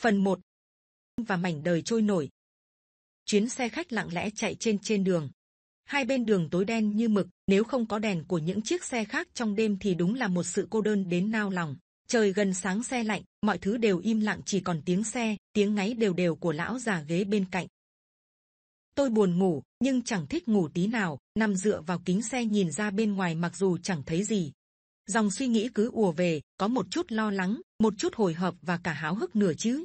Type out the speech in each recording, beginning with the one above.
Phần 1 Và mảnh đời trôi nổi Chuyến xe khách lặng lẽ chạy trên trên đường. Hai bên đường tối đen như mực, nếu không có đèn của những chiếc xe khác trong đêm thì đúng là một sự cô đơn đến nao lòng. Trời gần sáng xe lạnh, mọi thứ đều im lặng chỉ còn tiếng xe, tiếng ngáy đều đều của lão già ghế bên cạnh. Tôi buồn ngủ, nhưng chẳng thích ngủ tí nào, nằm dựa vào kính xe nhìn ra bên ngoài mặc dù chẳng thấy gì, dòng suy nghĩ cứ ùa về, có một chút lo lắng, một chút hồi hộp và cả háo hức nửa chứ.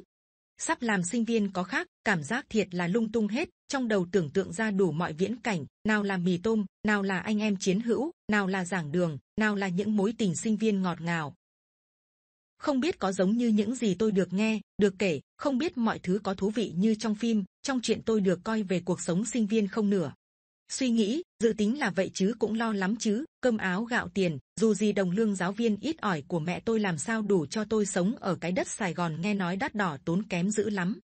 Sắp làm sinh viên có khác, cảm giác thiệt là lung tung hết, trong đầu tưởng tượng ra đủ mọi viễn cảnh, nào là mì tôm, nào là anh em chiến hữu, nào là giảng đường, nào là những mối tình sinh viên ngọt ngào. Không biết có giống như những gì tôi được nghe, được kể, không biết mọi thứ có thú vị như trong phim, trong chuyện tôi được coi về cuộc sống sinh viên không nửa. Suy nghĩ, dự tính là vậy chứ cũng lo lắm chứ, cơm áo gạo tiền, dù gì đồng lương giáo viên ít ỏi của mẹ tôi làm sao đủ cho tôi sống ở cái đất Sài Gòn nghe nói đắt đỏ tốn kém dữ lắm.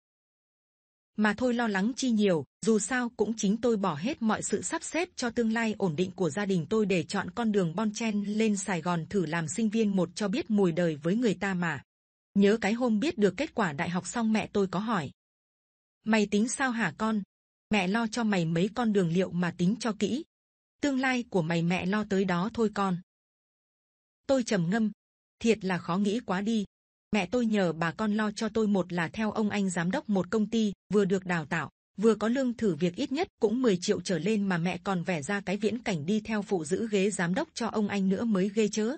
Mà thôi lo lắng chi nhiều, dù sao cũng chính tôi bỏ hết mọi sự sắp xếp cho tương lai ổn định của gia đình tôi để chọn con đường bon chen lên Sài Gòn thử làm sinh viên một cho biết mùi đời với người ta mà. Nhớ cái hôm biết được kết quả đại học xong mẹ tôi có hỏi. Mày tính sao hả con, mẹ lo cho mày mấy con đường liệu mà tính cho kỹ. Tương lai của mày mẹ lo tới đó thôi con. Tôi trầm ngâm, thiệt là khó nghĩ quá đi. Mẹ tôi nhờ bà con lo cho tôi một là theo ông anh giám đốc một công ty vừa được đào tạo, vừa có lương thử việc ít nhất cũng 10 triệu trở lên mà mẹ còn vẽ ra cái viễn cảnh đi theo phụ giữ ghế giám đốc cho ông anh nữa mới ghê chớ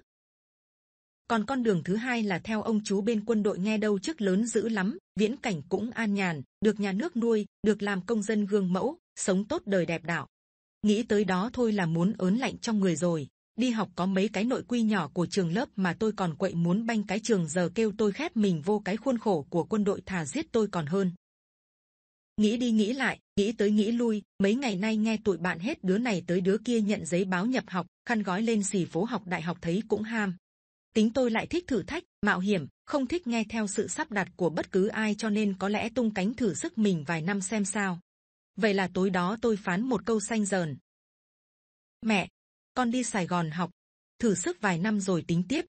còn con đường thứ hai là theo ông chú bên quân đội nghe đâu chức lớn dữ lắm viễn cảnh cũng an nhàn được nhà nước nuôi được làm công dân gương mẫu sống tốt đời đẹp đạo nghĩ tới đó thôi là muốn ớn lạnh trong người rồi đi học có mấy cái nội quy nhỏ của trường lớp mà tôi còn quậy muốn banh cái trường giờ kêu tôi khép mình vô cái khuôn khổ của quân đội thà giết tôi còn hơn nghĩ đi nghĩ lại nghĩ tới nghĩ lui mấy ngày nay nghe tụi bạn hết đứa này tới đứa kia nhận giấy báo nhập học khăn gói lên xì phố học đại học thấy cũng ham tính tôi lại thích thử thách, mạo hiểm, không thích nghe theo sự sắp đặt của bất cứ ai cho nên có lẽ tung cánh thử sức mình vài năm xem sao. Vậy là tối đó tôi phán một câu xanh dờn. Mẹ, con đi Sài Gòn học, thử sức vài năm rồi tính tiếp.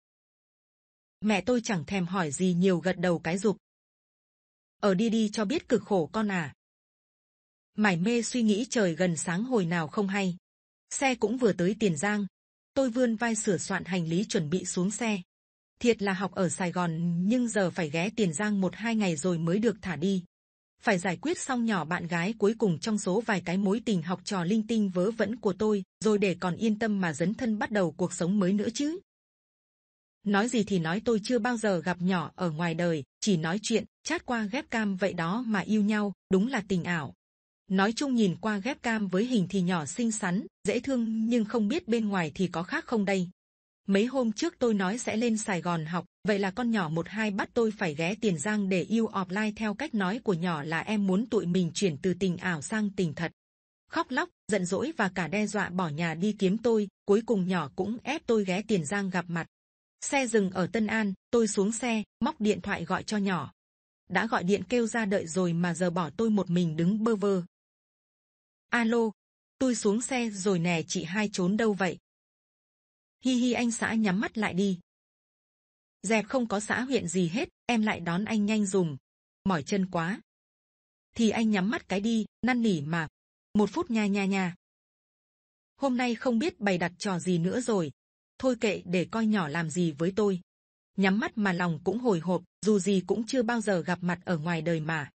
Mẹ tôi chẳng thèm hỏi gì nhiều gật đầu cái dục. Ở ờ đi đi cho biết cực khổ con à. Mải mê suy nghĩ trời gần sáng hồi nào không hay. Xe cũng vừa tới Tiền Giang, tôi vươn vai sửa soạn hành lý chuẩn bị xuống xe thiệt là học ở sài gòn nhưng giờ phải ghé tiền giang một hai ngày rồi mới được thả đi phải giải quyết xong nhỏ bạn gái cuối cùng trong số vài cái mối tình học trò linh tinh vớ vẩn của tôi rồi để còn yên tâm mà dấn thân bắt đầu cuộc sống mới nữa chứ nói gì thì nói tôi chưa bao giờ gặp nhỏ ở ngoài đời chỉ nói chuyện chat qua ghép cam vậy đó mà yêu nhau đúng là tình ảo nói chung nhìn qua ghép cam với hình thì nhỏ xinh xắn, dễ thương nhưng không biết bên ngoài thì có khác không đây. Mấy hôm trước tôi nói sẽ lên Sài Gòn học, vậy là con nhỏ một hai bắt tôi phải ghé Tiền Giang để yêu offline theo cách nói của nhỏ là em muốn tụi mình chuyển từ tình ảo sang tình thật. Khóc lóc, giận dỗi và cả đe dọa bỏ nhà đi kiếm tôi, cuối cùng nhỏ cũng ép tôi ghé Tiền Giang gặp mặt. Xe dừng ở Tân An, tôi xuống xe, móc điện thoại gọi cho nhỏ. Đã gọi điện kêu ra đợi rồi mà giờ bỏ tôi một mình đứng bơ vơ. Alo, tôi xuống xe rồi nè chị hai trốn đâu vậy? Hi hi anh xã nhắm mắt lại đi. Dẹp không có xã huyện gì hết, em lại đón anh nhanh dùng. Mỏi chân quá. Thì anh nhắm mắt cái đi, năn nỉ mà. Một phút nha nha nha. Hôm nay không biết bày đặt trò gì nữa rồi. Thôi kệ để coi nhỏ làm gì với tôi. Nhắm mắt mà lòng cũng hồi hộp, dù gì cũng chưa bao giờ gặp mặt ở ngoài đời mà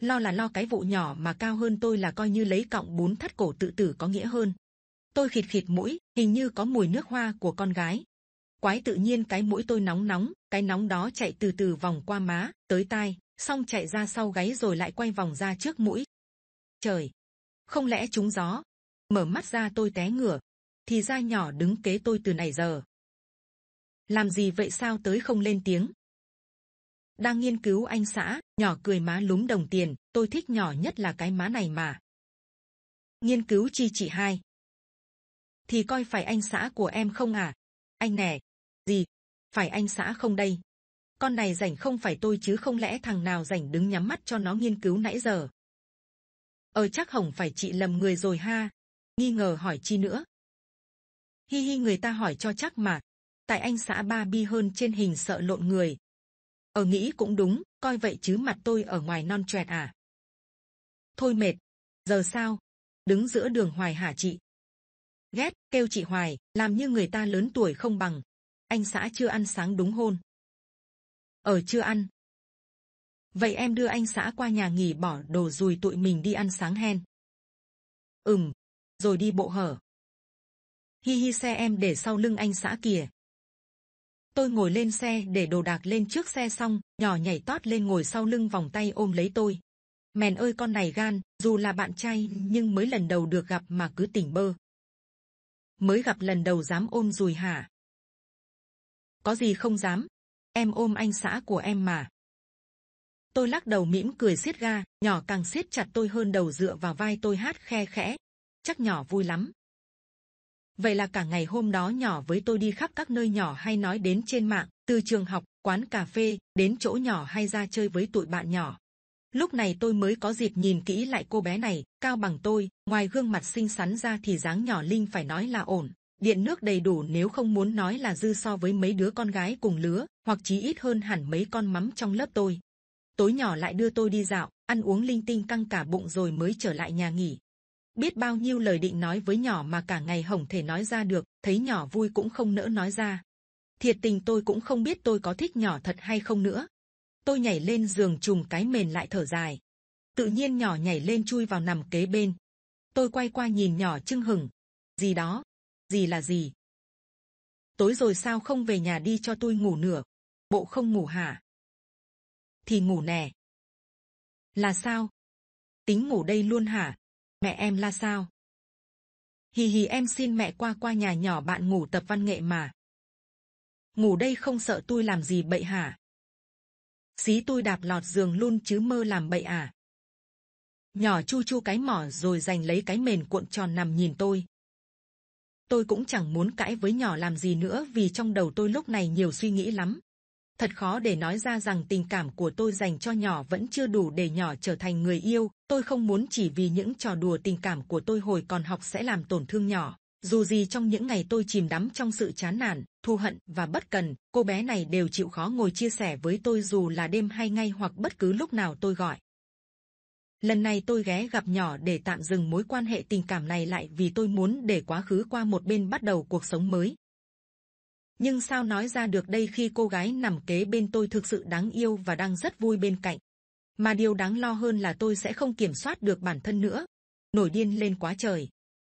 lo là lo cái vụ nhỏ mà cao hơn tôi là coi như lấy cọng bún thắt cổ tự tử có nghĩa hơn. Tôi khịt khịt mũi, hình như có mùi nước hoa của con gái. Quái tự nhiên cái mũi tôi nóng nóng, cái nóng đó chạy từ từ vòng qua má, tới tai, xong chạy ra sau gáy rồi lại quay vòng ra trước mũi. Trời! Không lẽ chúng gió? Mở mắt ra tôi té ngửa. Thì ra nhỏ đứng kế tôi từ nãy giờ. Làm gì vậy sao tới không lên tiếng? đang nghiên cứu anh xã nhỏ cười má lúm đồng tiền tôi thích nhỏ nhất là cái má này mà nghiên cứu chi chị hai thì coi phải anh xã của em không à anh nè gì phải anh xã không đây con này rảnh không phải tôi chứ không lẽ thằng nào rảnh đứng nhắm mắt cho nó nghiên cứu nãy giờ ờ chắc hồng phải chị lầm người rồi ha nghi ngờ hỏi chi nữa hi hi người ta hỏi cho chắc mà tại anh xã ba bi hơn trên hình sợ lộn người ở ờ, nghĩ cũng đúng, coi vậy chứ mặt tôi ở ngoài non choẹt à. Thôi mệt, giờ sao? Đứng giữa đường Hoài hả chị? Ghét, kêu chị Hoài, làm như người ta lớn tuổi không bằng. Anh xã chưa ăn sáng đúng hôn. Ở ờ, chưa ăn. Vậy em đưa anh xã qua nhà nghỉ bỏ đồ rồi tụi mình đi ăn sáng hen. Ừm, rồi đi bộ hở. Hi hi xe em để sau lưng anh xã kìa. Tôi ngồi lên xe để đồ đạc lên trước xe xong, nhỏ nhảy tót lên ngồi sau lưng vòng tay ôm lấy tôi. Mèn ơi con này gan, dù là bạn trai nhưng mới lần đầu được gặp mà cứ tỉnh bơ. Mới gặp lần đầu dám ôm dùi hả? Có gì không dám, em ôm anh xã của em mà. Tôi lắc đầu mỉm cười siết ga, nhỏ càng siết chặt tôi hơn đầu dựa vào vai tôi hát khe khẽ. Chắc nhỏ vui lắm. Vậy là cả ngày hôm đó nhỏ với tôi đi khắp các nơi nhỏ hay nói đến trên mạng, từ trường học, quán cà phê, đến chỗ nhỏ hay ra chơi với tụi bạn nhỏ. Lúc này tôi mới có dịp nhìn kỹ lại cô bé này, cao bằng tôi, ngoài gương mặt xinh xắn ra thì dáng nhỏ Linh phải nói là ổn. Điện nước đầy đủ nếu không muốn nói là dư so với mấy đứa con gái cùng lứa, hoặc chí ít hơn hẳn mấy con mắm trong lớp tôi. Tối nhỏ lại đưa tôi đi dạo, ăn uống linh tinh căng cả bụng rồi mới trở lại nhà nghỉ biết bao nhiêu lời định nói với nhỏ mà cả ngày hổng thể nói ra được, thấy nhỏ vui cũng không nỡ nói ra. Thiệt tình tôi cũng không biết tôi có thích nhỏ thật hay không nữa. Tôi nhảy lên giường trùng cái mền lại thở dài. Tự nhiên nhỏ nhảy lên chui vào nằm kế bên. Tôi quay qua nhìn nhỏ chưng hửng Gì đó? Gì là gì? Tối rồi sao không về nhà đi cho tôi ngủ nửa? Bộ không ngủ hả? Thì ngủ nè. Là sao? Tính ngủ đây luôn hả? mẹ em la sao hì hì em xin mẹ qua qua nhà nhỏ bạn ngủ tập văn nghệ mà ngủ đây không sợ tôi làm gì bậy hả xí tôi đạp lọt giường luôn chứ mơ làm bậy à nhỏ chu chu cái mỏ rồi giành lấy cái mền cuộn tròn nằm nhìn tôi tôi cũng chẳng muốn cãi với nhỏ làm gì nữa vì trong đầu tôi lúc này nhiều suy nghĩ lắm Thật khó để nói ra rằng tình cảm của tôi dành cho nhỏ vẫn chưa đủ để nhỏ trở thành người yêu. Tôi không muốn chỉ vì những trò đùa tình cảm của tôi hồi còn học sẽ làm tổn thương nhỏ. Dù gì trong những ngày tôi chìm đắm trong sự chán nản, thù hận và bất cần, cô bé này đều chịu khó ngồi chia sẻ với tôi dù là đêm hay ngay hoặc bất cứ lúc nào tôi gọi. Lần này tôi ghé gặp nhỏ để tạm dừng mối quan hệ tình cảm này lại vì tôi muốn để quá khứ qua một bên bắt đầu cuộc sống mới nhưng sao nói ra được đây khi cô gái nằm kế bên tôi thực sự đáng yêu và đang rất vui bên cạnh. Mà điều đáng lo hơn là tôi sẽ không kiểm soát được bản thân nữa. Nổi điên lên quá trời.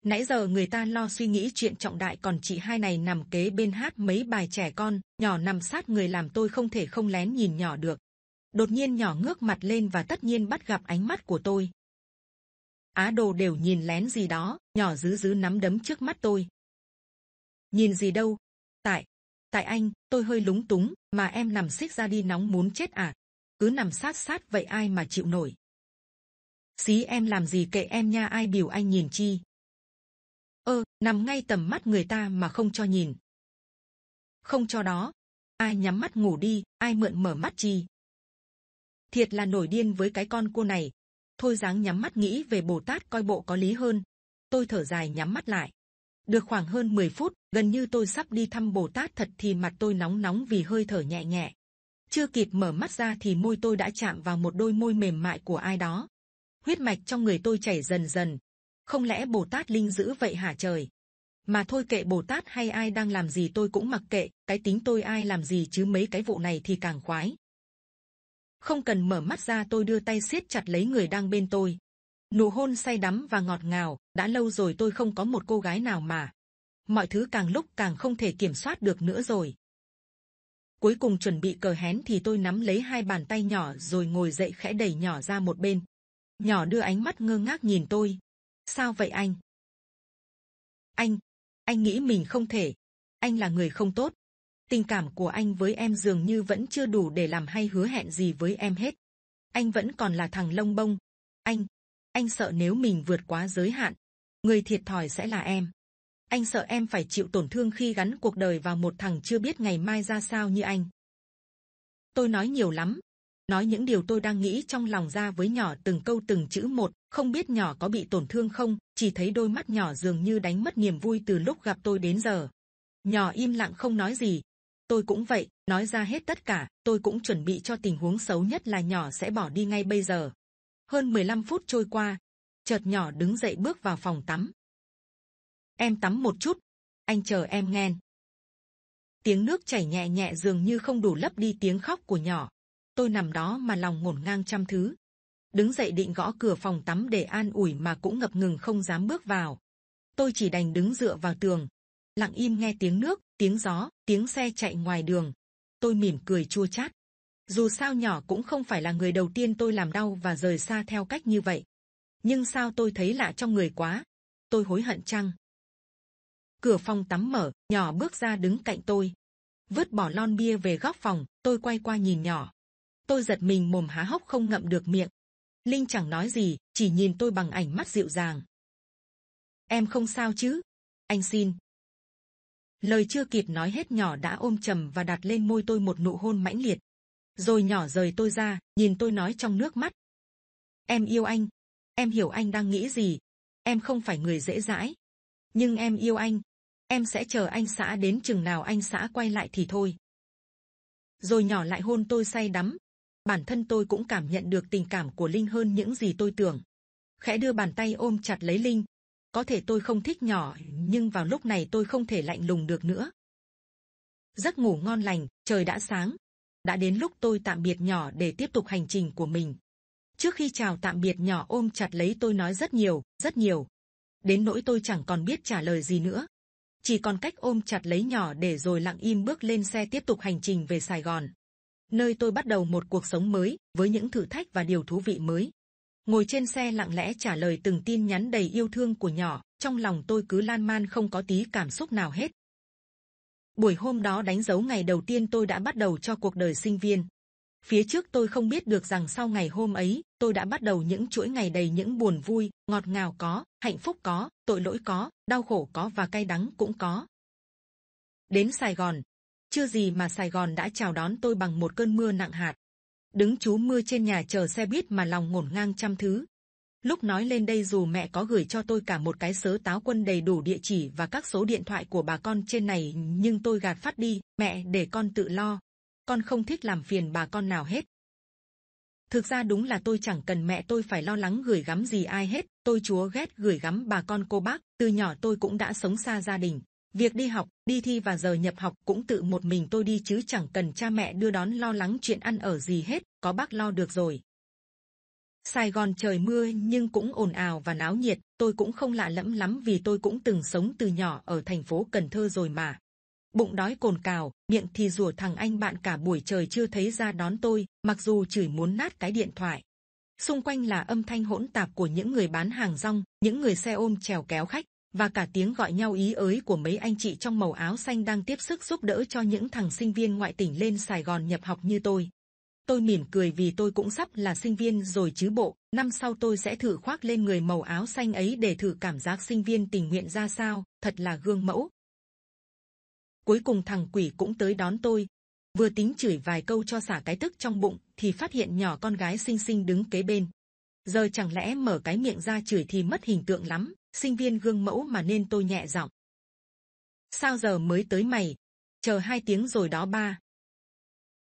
Nãy giờ người ta lo suy nghĩ chuyện trọng đại còn chị hai này nằm kế bên hát mấy bài trẻ con, nhỏ nằm sát người làm tôi không thể không lén nhìn nhỏ được. Đột nhiên nhỏ ngước mặt lên và tất nhiên bắt gặp ánh mắt của tôi. Á đồ đều nhìn lén gì đó, nhỏ dứ dứ nắm đấm trước mắt tôi. Nhìn gì đâu, Tại, tại anh, tôi hơi lúng túng, mà em nằm xích ra đi nóng muốn chết à? Cứ nằm sát sát vậy ai mà chịu nổi? Xí em làm gì kệ em nha ai biểu anh nhìn chi? Ơ, nằm ngay tầm mắt người ta mà không cho nhìn. Không cho đó. Ai nhắm mắt ngủ đi, ai mượn mở mắt chi? Thiệt là nổi điên với cái con cô này. Thôi dáng nhắm mắt nghĩ về Bồ Tát coi bộ có lý hơn. Tôi thở dài nhắm mắt lại. Được khoảng hơn 10 phút, gần như tôi sắp đi thăm Bồ Tát thật thì mặt tôi nóng nóng vì hơi thở nhẹ nhẹ. Chưa kịp mở mắt ra thì môi tôi đã chạm vào một đôi môi mềm mại của ai đó. Huyết mạch trong người tôi chảy dần dần. Không lẽ Bồ Tát linh dữ vậy hả trời? Mà thôi kệ Bồ Tát hay ai đang làm gì tôi cũng mặc kệ, cái tính tôi ai làm gì chứ mấy cái vụ này thì càng khoái. Không cần mở mắt ra tôi đưa tay siết chặt lấy người đang bên tôi, nụ hôn say đắm và ngọt ngào đã lâu rồi tôi không có một cô gái nào mà mọi thứ càng lúc càng không thể kiểm soát được nữa rồi cuối cùng chuẩn bị cờ hén thì tôi nắm lấy hai bàn tay nhỏ rồi ngồi dậy khẽ đẩy nhỏ ra một bên nhỏ đưa ánh mắt ngơ ngác nhìn tôi sao vậy anh anh anh nghĩ mình không thể anh là người không tốt tình cảm của anh với em dường như vẫn chưa đủ để làm hay hứa hẹn gì với em hết anh vẫn còn là thằng lông bông anh anh sợ nếu mình vượt quá giới hạn, người thiệt thòi sẽ là em. Anh sợ em phải chịu tổn thương khi gắn cuộc đời vào một thằng chưa biết ngày mai ra sao như anh. Tôi nói nhiều lắm, nói những điều tôi đang nghĩ trong lòng ra với nhỏ từng câu từng chữ một, không biết nhỏ có bị tổn thương không, chỉ thấy đôi mắt nhỏ dường như đánh mất niềm vui từ lúc gặp tôi đến giờ. Nhỏ im lặng không nói gì. Tôi cũng vậy, nói ra hết tất cả, tôi cũng chuẩn bị cho tình huống xấu nhất là nhỏ sẽ bỏ đi ngay bây giờ. Hơn 15 phút trôi qua, chợt nhỏ đứng dậy bước vào phòng tắm. Em tắm một chút, anh chờ em nghe. Tiếng nước chảy nhẹ nhẹ dường như không đủ lấp đi tiếng khóc của nhỏ. Tôi nằm đó mà lòng ngổn ngang trăm thứ. Đứng dậy định gõ cửa phòng tắm để an ủi mà cũng ngập ngừng không dám bước vào. Tôi chỉ đành đứng dựa vào tường. Lặng im nghe tiếng nước, tiếng gió, tiếng xe chạy ngoài đường. Tôi mỉm cười chua chát. Dù sao nhỏ cũng không phải là người đầu tiên tôi làm đau và rời xa theo cách như vậy. Nhưng sao tôi thấy lạ trong người quá? Tôi hối hận chăng? Cửa phòng tắm mở, nhỏ bước ra đứng cạnh tôi. Vứt bỏ lon bia về góc phòng, tôi quay qua nhìn nhỏ. Tôi giật mình mồm há hốc không ngậm được miệng. Linh chẳng nói gì, chỉ nhìn tôi bằng ánh mắt dịu dàng. Em không sao chứ? Anh xin. Lời chưa kịp nói hết nhỏ đã ôm chầm và đặt lên môi tôi một nụ hôn mãnh liệt rồi nhỏ rời tôi ra, nhìn tôi nói trong nước mắt. Em yêu anh, em hiểu anh đang nghĩ gì, em không phải người dễ dãi. Nhưng em yêu anh, em sẽ chờ anh xã đến chừng nào anh xã quay lại thì thôi. Rồi nhỏ lại hôn tôi say đắm. Bản thân tôi cũng cảm nhận được tình cảm của Linh hơn những gì tôi tưởng. Khẽ đưa bàn tay ôm chặt lấy Linh. Có thể tôi không thích nhỏ, nhưng vào lúc này tôi không thể lạnh lùng được nữa. Giấc ngủ ngon lành, trời đã sáng, đã đến lúc tôi tạm biệt nhỏ để tiếp tục hành trình của mình. Trước khi chào tạm biệt nhỏ ôm chặt lấy tôi nói rất nhiều, rất nhiều. Đến nỗi tôi chẳng còn biết trả lời gì nữa. Chỉ còn cách ôm chặt lấy nhỏ để rồi lặng im bước lên xe tiếp tục hành trình về Sài Gòn. Nơi tôi bắt đầu một cuộc sống mới, với những thử thách và điều thú vị mới. Ngồi trên xe lặng lẽ trả lời từng tin nhắn đầy yêu thương của nhỏ, trong lòng tôi cứ lan man không có tí cảm xúc nào hết. Buổi hôm đó đánh dấu ngày đầu tiên tôi đã bắt đầu cho cuộc đời sinh viên. Phía trước tôi không biết được rằng sau ngày hôm ấy, tôi đã bắt đầu những chuỗi ngày đầy những buồn vui, ngọt ngào có, hạnh phúc có, tội lỗi có, đau khổ có và cay đắng cũng có. Đến Sài Gòn, chưa gì mà Sài Gòn đã chào đón tôi bằng một cơn mưa nặng hạt. Đứng chú mưa trên nhà chờ xe buýt mà lòng ngổn ngang trăm thứ, Lúc nói lên đây dù mẹ có gửi cho tôi cả một cái sớ táo quân đầy đủ địa chỉ và các số điện thoại của bà con trên này nhưng tôi gạt phát đi, mẹ để con tự lo. Con không thích làm phiền bà con nào hết. Thực ra đúng là tôi chẳng cần mẹ tôi phải lo lắng gửi gắm gì ai hết, tôi chúa ghét gửi gắm bà con cô bác, từ nhỏ tôi cũng đã sống xa gia đình. Việc đi học, đi thi và giờ nhập học cũng tự một mình tôi đi chứ chẳng cần cha mẹ đưa đón lo lắng chuyện ăn ở gì hết, có bác lo được rồi. Sài Gòn trời mưa nhưng cũng ồn ào và náo nhiệt, tôi cũng không lạ lẫm lắm vì tôi cũng từng sống từ nhỏ ở thành phố Cần Thơ rồi mà. Bụng đói cồn cào, miệng thì rủa thằng anh bạn cả buổi trời chưa thấy ra đón tôi, mặc dù chửi muốn nát cái điện thoại. Xung quanh là âm thanh hỗn tạp của những người bán hàng rong, những người xe ôm trèo kéo khách, và cả tiếng gọi nhau ý ới của mấy anh chị trong màu áo xanh đang tiếp sức giúp đỡ cho những thằng sinh viên ngoại tỉnh lên Sài Gòn nhập học như tôi. Tôi mỉm cười vì tôi cũng sắp là sinh viên rồi chứ bộ, năm sau tôi sẽ thử khoác lên người màu áo xanh ấy để thử cảm giác sinh viên tình nguyện ra sao, thật là gương mẫu. Cuối cùng thằng quỷ cũng tới đón tôi, vừa tính chửi vài câu cho xả cái tức trong bụng thì phát hiện nhỏ con gái xinh xinh đứng kế bên. Giờ chẳng lẽ mở cái miệng ra chửi thì mất hình tượng lắm, sinh viên gương mẫu mà nên tôi nhẹ giọng. Sao giờ mới tới mày? Chờ hai tiếng rồi đó ba,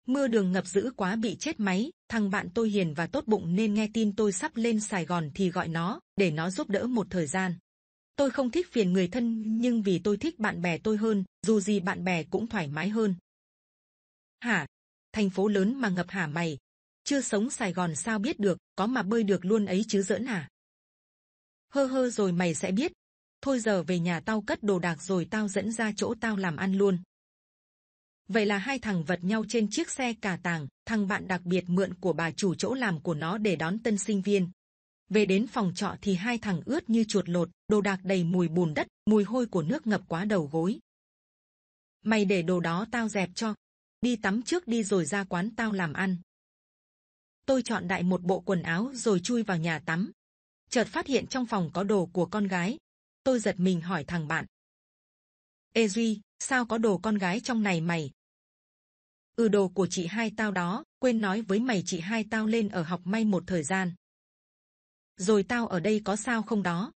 mưa đường ngập dữ quá bị chết máy thằng bạn tôi hiền và tốt bụng nên nghe tin tôi sắp lên sài gòn thì gọi nó để nó giúp đỡ một thời gian tôi không thích phiền người thân nhưng vì tôi thích bạn bè tôi hơn dù gì bạn bè cũng thoải mái hơn hả thành phố lớn mà ngập hả mày chưa sống sài gòn sao biết được có mà bơi được luôn ấy chứ dỡ nà. hơ hơ rồi mày sẽ biết thôi giờ về nhà tao cất đồ đạc rồi tao dẫn ra chỗ tao làm ăn luôn vậy là hai thằng vật nhau trên chiếc xe cà tàng thằng bạn đặc biệt mượn của bà chủ chỗ làm của nó để đón tân sinh viên về đến phòng trọ thì hai thằng ướt như chuột lột đồ đạc đầy mùi bùn đất mùi hôi của nước ngập quá đầu gối mày để đồ đó tao dẹp cho đi tắm trước đi rồi ra quán tao làm ăn tôi chọn đại một bộ quần áo rồi chui vào nhà tắm chợt phát hiện trong phòng có đồ của con gái tôi giật mình hỏi thằng bạn ê duy sao có đồ con gái trong này mày ừ đồ của chị hai tao đó quên nói với mày chị hai tao lên ở học may một thời gian rồi tao ở đây có sao không đó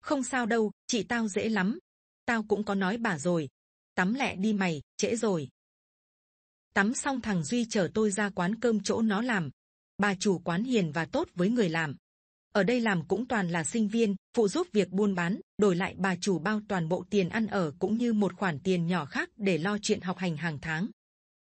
không sao đâu chị tao dễ lắm tao cũng có nói bà rồi tắm lẹ đi mày trễ rồi tắm xong thằng duy chở tôi ra quán cơm chỗ nó làm bà chủ quán hiền và tốt với người làm ở đây làm cũng toàn là sinh viên phụ giúp việc buôn bán đổi lại bà chủ bao toàn bộ tiền ăn ở cũng như một khoản tiền nhỏ khác để lo chuyện học hành hàng tháng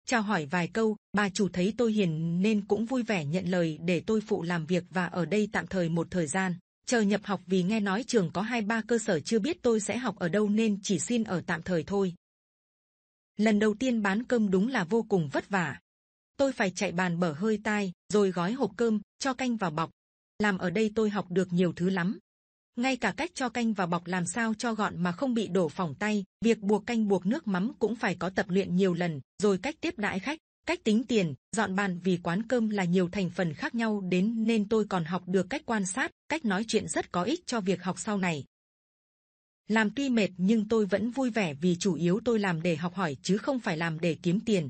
chào hỏi vài câu bà chủ thấy tôi hiền nên cũng vui vẻ nhận lời để tôi phụ làm việc và ở đây tạm thời một thời gian chờ nhập học vì nghe nói trường có hai ba cơ sở chưa biết tôi sẽ học ở đâu nên chỉ xin ở tạm thời thôi lần đầu tiên bán cơm đúng là vô cùng vất vả tôi phải chạy bàn bở hơi tai rồi gói hộp cơm cho canh vào bọc làm ở đây tôi học được nhiều thứ lắm ngay cả cách cho canh và bọc làm sao cho gọn mà không bị đổ phỏng tay, việc buộc canh buộc nước mắm cũng phải có tập luyện nhiều lần, rồi cách tiếp đãi khách, cách tính tiền, dọn bàn vì quán cơm là nhiều thành phần khác nhau đến nên tôi còn học được cách quan sát, cách nói chuyện rất có ích cho việc học sau này. Làm tuy mệt nhưng tôi vẫn vui vẻ vì chủ yếu tôi làm để học hỏi chứ không phải làm để kiếm tiền.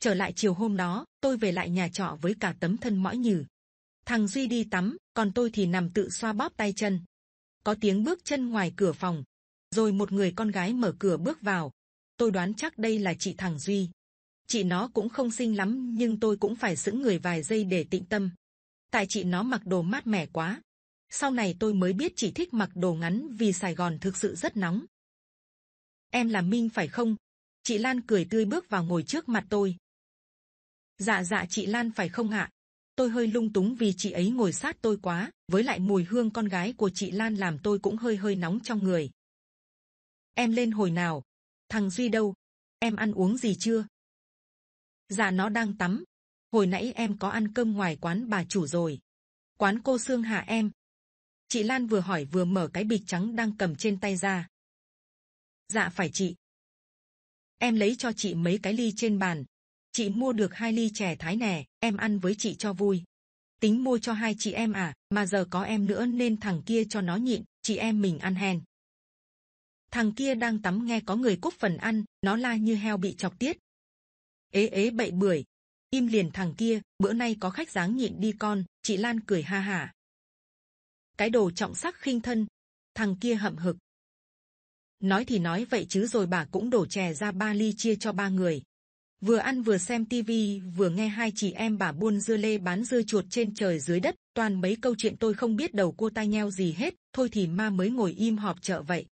Trở lại chiều hôm đó, tôi về lại nhà trọ với cả tấm thân mỏi nhừ. Thằng Duy đi tắm, còn tôi thì nằm tự xoa bóp tay chân có tiếng bước chân ngoài cửa phòng rồi một người con gái mở cửa bước vào tôi đoán chắc đây là chị thằng duy chị nó cũng không xinh lắm nhưng tôi cũng phải sững người vài giây để tịnh tâm tại chị nó mặc đồ mát mẻ quá sau này tôi mới biết chị thích mặc đồ ngắn vì sài gòn thực sự rất nóng em là minh phải không chị lan cười tươi bước vào ngồi trước mặt tôi dạ dạ chị lan phải không ạ tôi hơi lung túng vì chị ấy ngồi sát tôi quá, với lại mùi hương con gái của chị Lan làm tôi cũng hơi hơi nóng trong người. Em lên hồi nào? Thằng Duy đâu? Em ăn uống gì chưa? Dạ nó đang tắm. Hồi nãy em có ăn cơm ngoài quán bà chủ rồi. Quán cô xương Hà em. Chị Lan vừa hỏi vừa mở cái bịch trắng đang cầm trên tay ra. Dạ phải chị. Em lấy cho chị mấy cái ly trên bàn, Chị mua được hai ly chè thái nè, em ăn với chị cho vui. Tính mua cho hai chị em à, mà giờ có em nữa nên thằng kia cho nó nhịn, chị em mình ăn hèn. Thằng kia đang tắm nghe có người cúc phần ăn, nó la như heo bị chọc tiết. Ế ế bậy bưởi, im liền thằng kia, bữa nay có khách dáng nhịn đi con, chị Lan cười ha hả. Cái đồ trọng sắc khinh thân, thằng kia hậm hực. Nói thì nói vậy chứ rồi bà cũng đổ chè ra ba ly chia cho ba người, vừa ăn vừa xem tivi vừa nghe hai chị em bà buôn dưa lê bán dưa chuột trên trời dưới đất toàn mấy câu chuyện tôi không biết đầu cô tai nheo gì hết thôi thì ma mới ngồi im họp chợ vậy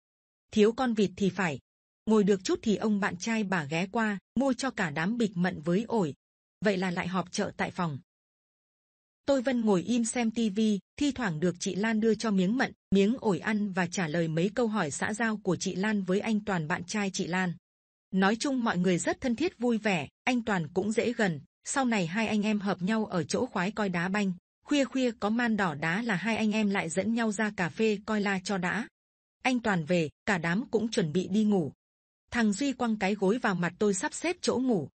thiếu con vịt thì phải ngồi được chút thì ông bạn trai bà ghé qua mua cho cả đám bịch mận với ổi vậy là lại họp chợ tại phòng tôi vân ngồi im xem tivi thi thoảng được chị lan đưa cho miếng mận miếng ổi ăn và trả lời mấy câu hỏi xã giao của chị lan với anh toàn bạn trai chị lan Nói chung mọi người rất thân thiết vui vẻ, anh Toàn cũng dễ gần. Sau này hai anh em hợp nhau ở chỗ khoái coi đá banh. Khuya khuya có man đỏ đá là hai anh em lại dẫn nhau ra cà phê coi la cho đã. Anh Toàn về, cả đám cũng chuẩn bị đi ngủ. Thằng Duy quăng cái gối vào mặt tôi sắp xếp chỗ ngủ.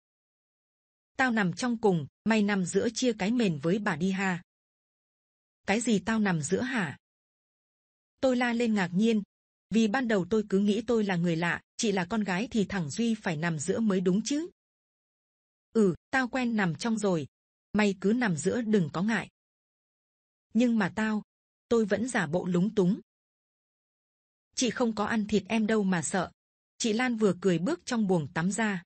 Tao nằm trong cùng, mày nằm giữa chia cái mền với bà đi ha. Cái gì tao nằm giữa hả? Tôi la lên ngạc nhiên, vì ban đầu tôi cứ nghĩ tôi là người lạ, chị là con gái thì thẳng duy phải nằm giữa mới đúng chứ ừ tao quen nằm trong rồi mày cứ nằm giữa đừng có ngại nhưng mà tao tôi vẫn giả bộ lúng túng chị không có ăn thịt em đâu mà sợ chị lan vừa cười bước trong buồng tắm ra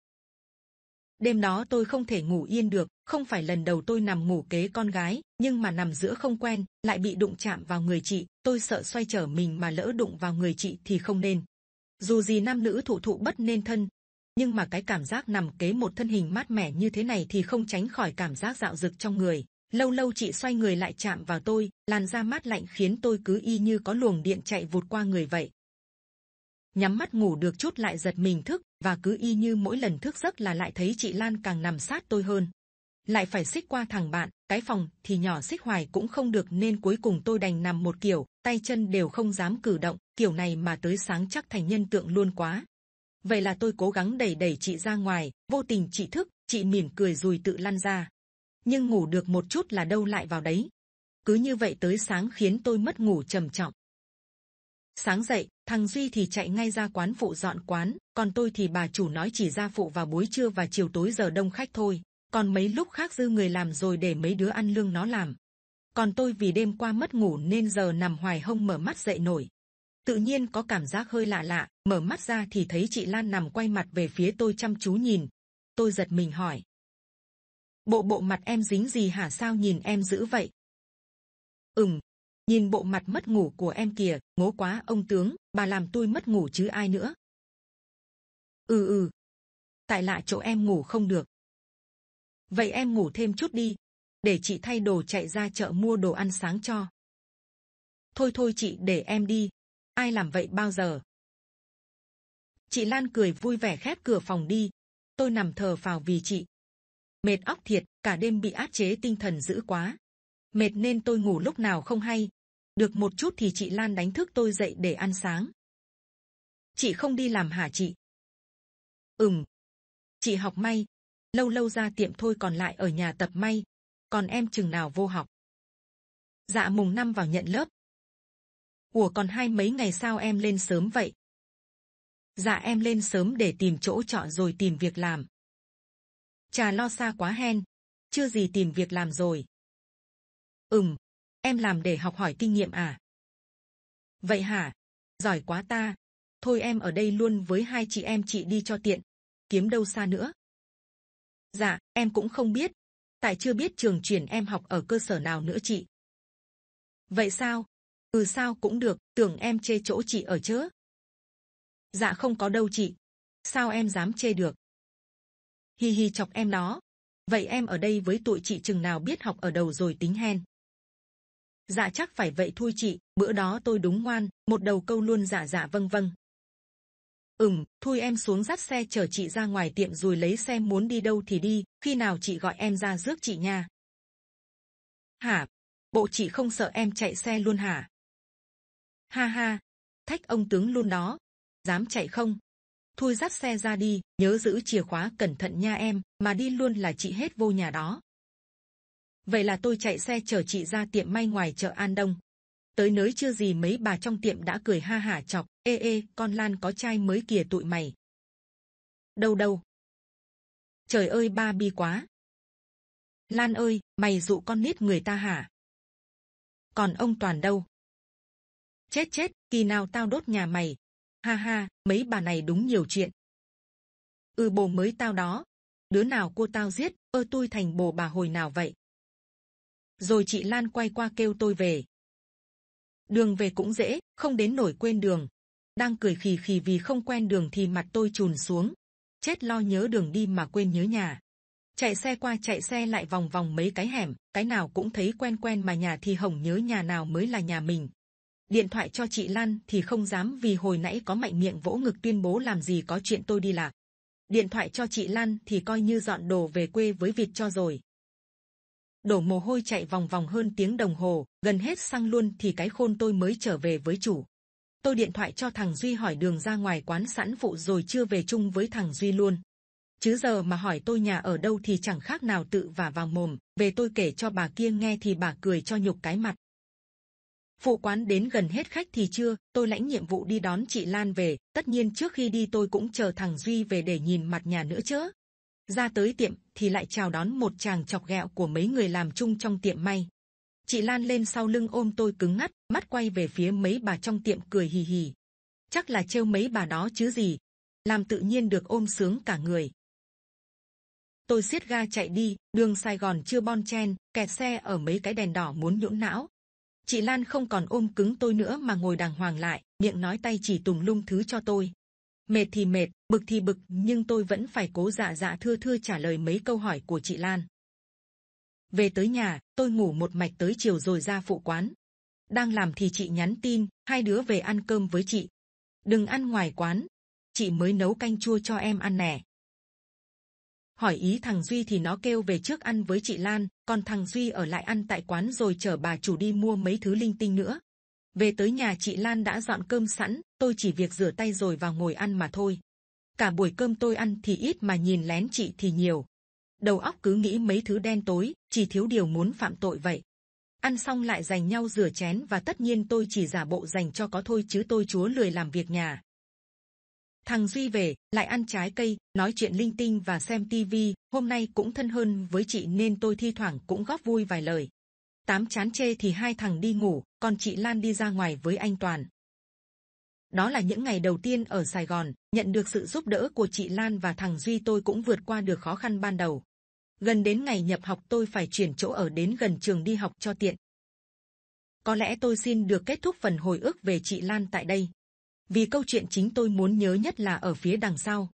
đêm đó tôi không thể ngủ yên được không phải lần đầu tôi nằm ngủ kế con gái nhưng mà nằm giữa không quen lại bị đụng chạm vào người chị tôi sợ xoay trở mình mà lỡ đụng vào người chị thì không nên dù gì nam nữ thụ thụ bất nên thân nhưng mà cái cảm giác nằm kế một thân hình mát mẻ như thế này thì không tránh khỏi cảm giác dạo dực trong người lâu lâu chị xoay người lại chạm vào tôi làn da mát lạnh khiến tôi cứ y như có luồng điện chạy vụt qua người vậy nhắm mắt ngủ được chút lại giật mình thức và cứ y như mỗi lần thức giấc là lại thấy chị Lan càng nằm sát tôi hơn lại phải xích qua thằng bạn, cái phòng thì nhỏ xích hoài cũng không được nên cuối cùng tôi đành nằm một kiểu, tay chân đều không dám cử động, kiểu này mà tới sáng chắc thành nhân tượng luôn quá. Vậy là tôi cố gắng đẩy đẩy chị ra ngoài, vô tình chị thức, chị mỉm cười rồi tự lăn ra. Nhưng ngủ được một chút là đâu lại vào đấy. Cứ như vậy tới sáng khiến tôi mất ngủ trầm trọng. Sáng dậy, thằng Duy thì chạy ngay ra quán phụ dọn quán, còn tôi thì bà chủ nói chỉ ra phụ vào buổi trưa và chiều tối giờ đông khách thôi, còn mấy lúc khác dư người làm rồi để mấy đứa ăn lương nó làm còn tôi vì đêm qua mất ngủ nên giờ nằm hoài hông mở mắt dậy nổi tự nhiên có cảm giác hơi lạ lạ mở mắt ra thì thấy chị lan nằm quay mặt về phía tôi chăm chú nhìn tôi giật mình hỏi bộ bộ mặt em dính gì hả sao nhìn em dữ vậy ừm nhìn bộ mặt mất ngủ của em kìa ngố quá ông tướng bà làm tôi mất ngủ chứ ai nữa ừ ừ tại lạ chỗ em ngủ không được vậy em ngủ thêm chút đi để chị thay đồ chạy ra chợ mua đồ ăn sáng cho thôi thôi chị để em đi ai làm vậy bao giờ chị lan cười vui vẻ khép cửa phòng đi tôi nằm thờ phào vì chị mệt óc thiệt cả đêm bị áp chế tinh thần dữ quá mệt nên tôi ngủ lúc nào không hay được một chút thì chị lan đánh thức tôi dậy để ăn sáng chị không đi làm hả chị ừm chị học may lâu lâu ra tiệm thôi còn lại ở nhà tập may còn em chừng nào vô học dạ mùng năm vào nhận lớp ủa còn hai mấy ngày sao em lên sớm vậy dạ em lên sớm để tìm chỗ trọ rồi tìm việc làm trà lo xa quá hen chưa gì tìm việc làm rồi ừm em làm để học hỏi kinh nghiệm à vậy hả giỏi quá ta thôi em ở đây luôn với hai chị em chị đi cho tiện kiếm đâu xa nữa Dạ, em cũng không biết. Tại chưa biết trường chuyển em học ở cơ sở nào nữa chị. Vậy sao? Ừ sao cũng được, tưởng em chê chỗ chị ở chứ. Dạ không có đâu chị. Sao em dám chê được? Hi hi chọc em nó, Vậy em ở đây với tụi chị chừng nào biết học ở đầu rồi tính hen. Dạ chắc phải vậy thôi chị, bữa đó tôi đúng ngoan, một đầu câu luôn dạ dạ vâng vâng, Ừm, thôi em xuống dắt xe chở chị ra ngoài tiệm rồi lấy xe muốn đi đâu thì đi, khi nào chị gọi em ra rước chị nha. Hả? Bộ chị không sợ em chạy xe luôn hả? Ha ha, thách ông tướng luôn đó, dám chạy không? Thôi dắt xe ra đi, nhớ giữ chìa khóa cẩn thận nha em, mà đi luôn là chị hết vô nhà đó. Vậy là tôi chạy xe chở chị ra tiệm may ngoài chợ An Đông tới nới chưa gì mấy bà trong tiệm đã cười ha hả chọc ê ê con lan có trai mới kìa tụi mày đâu đâu trời ơi ba bi quá lan ơi mày dụ con nít người ta hả còn ông toàn đâu chết chết kỳ nào tao đốt nhà mày ha ha mấy bà này đúng nhiều chuyện ư ừ, bồ mới tao đó đứa nào cô tao giết ơ tôi thành bồ bà hồi nào vậy rồi chị lan quay qua kêu tôi về Đường về cũng dễ, không đến nổi quên đường. Đang cười khì khì vì không quen đường thì mặt tôi trùn xuống. Chết lo nhớ đường đi mà quên nhớ nhà. Chạy xe qua chạy xe lại vòng vòng mấy cái hẻm, cái nào cũng thấy quen quen mà nhà thì hỏng nhớ nhà nào mới là nhà mình. Điện thoại cho chị Lan thì không dám vì hồi nãy có mạnh miệng vỗ ngực tuyên bố làm gì có chuyện tôi đi lạc. Điện thoại cho chị Lan thì coi như dọn đồ về quê với vịt cho rồi đổ mồ hôi chạy vòng vòng hơn tiếng đồng hồ, gần hết xăng luôn thì cái khôn tôi mới trở về với chủ. Tôi điện thoại cho thằng Duy hỏi đường ra ngoài quán sẵn phụ rồi chưa về chung với thằng Duy luôn. Chứ giờ mà hỏi tôi nhà ở đâu thì chẳng khác nào tự và vào mồm, về tôi kể cho bà kia nghe thì bà cười cho nhục cái mặt. Phụ quán đến gần hết khách thì chưa, tôi lãnh nhiệm vụ đi đón chị Lan về, tất nhiên trước khi đi tôi cũng chờ thằng Duy về để nhìn mặt nhà nữa chứ, ra tới tiệm thì lại chào đón một chàng chọc ghẹo của mấy người làm chung trong tiệm may chị lan lên sau lưng ôm tôi cứng ngắt mắt quay về phía mấy bà trong tiệm cười hì hì chắc là trêu mấy bà đó chứ gì làm tự nhiên được ôm sướng cả người tôi siết ga chạy đi đường sài gòn chưa bon chen kẹt xe ở mấy cái đèn đỏ muốn nhũn não chị lan không còn ôm cứng tôi nữa mà ngồi đàng hoàng lại miệng nói tay chỉ tùng lung thứ cho tôi Mệt thì mệt, bực thì bực, nhưng tôi vẫn phải cố dạ dạ thưa thưa trả lời mấy câu hỏi của chị Lan. Về tới nhà, tôi ngủ một mạch tới chiều rồi ra phụ quán. Đang làm thì chị nhắn tin, hai đứa về ăn cơm với chị. Đừng ăn ngoài quán, chị mới nấu canh chua cho em ăn nè. Hỏi ý thằng Duy thì nó kêu về trước ăn với chị Lan, còn thằng Duy ở lại ăn tại quán rồi chở bà chủ đi mua mấy thứ linh tinh nữa. Về tới nhà chị Lan đã dọn cơm sẵn, tôi chỉ việc rửa tay rồi vào ngồi ăn mà thôi. Cả buổi cơm tôi ăn thì ít mà nhìn lén chị thì nhiều. Đầu óc cứ nghĩ mấy thứ đen tối, chỉ thiếu điều muốn phạm tội vậy. Ăn xong lại giành nhau rửa chén và tất nhiên tôi chỉ giả bộ dành cho có thôi chứ tôi chúa lười làm việc nhà. Thằng Duy về, lại ăn trái cây, nói chuyện linh tinh và xem tivi, hôm nay cũng thân hơn với chị nên tôi thi thoảng cũng góp vui vài lời tám chán chê thì hai thằng đi ngủ, còn chị Lan đi ra ngoài với anh Toàn. Đó là những ngày đầu tiên ở Sài Gòn, nhận được sự giúp đỡ của chị Lan và thằng Duy tôi cũng vượt qua được khó khăn ban đầu. Gần đến ngày nhập học tôi phải chuyển chỗ ở đến gần trường đi học cho tiện. Có lẽ tôi xin được kết thúc phần hồi ức về chị Lan tại đây. Vì câu chuyện chính tôi muốn nhớ nhất là ở phía đằng sau,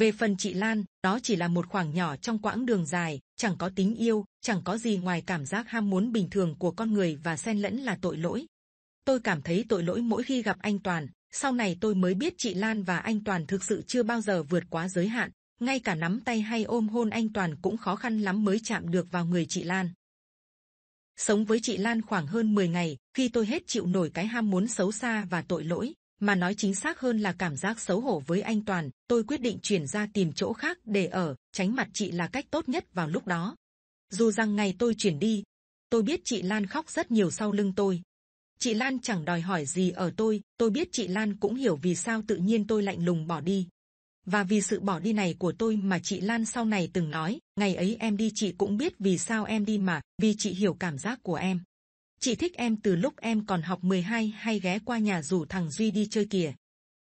về phần chị Lan, đó chỉ là một khoảng nhỏ trong quãng đường dài, chẳng có tính yêu, chẳng có gì ngoài cảm giác ham muốn bình thường của con người và xen lẫn là tội lỗi. Tôi cảm thấy tội lỗi mỗi khi gặp anh Toàn, sau này tôi mới biết chị Lan và anh Toàn thực sự chưa bao giờ vượt quá giới hạn, ngay cả nắm tay hay ôm hôn anh Toàn cũng khó khăn lắm mới chạm được vào người chị Lan. Sống với chị Lan khoảng hơn 10 ngày, khi tôi hết chịu nổi cái ham muốn xấu xa và tội lỗi, mà nói chính xác hơn là cảm giác xấu hổ với anh toàn tôi quyết định chuyển ra tìm chỗ khác để ở tránh mặt chị là cách tốt nhất vào lúc đó dù rằng ngày tôi chuyển đi tôi biết chị lan khóc rất nhiều sau lưng tôi chị lan chẳng đòi hỏi gì ở tôi tôi biết chị lan cũng hiểu vì sao tự nhiên tôi lạnh lùng bỏ đi và vì sự bỏ đi này của tôi mà chị Lan sau này từng nói, ngày ấy em đi chị cũng biết vì sao em đi mà, vì chị hiểu cảm giác của em. Chị thích em từ lúc em còn học 12 hay ghé qua nhà rủ thằng Duy đi chơi kìa.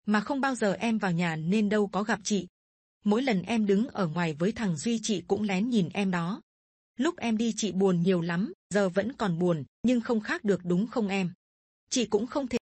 Mà không bao giờ em vào nhà nên đâu có gặp chị. Mỗi lần em đứng ở ngoài với thằng Duy chị cũng lén nhìn em đó. Lúc em đi chị buồn nhiều lắm, giờ vẫn còn buồn, nhưng không khác được đúng không em? Chị cũng không thể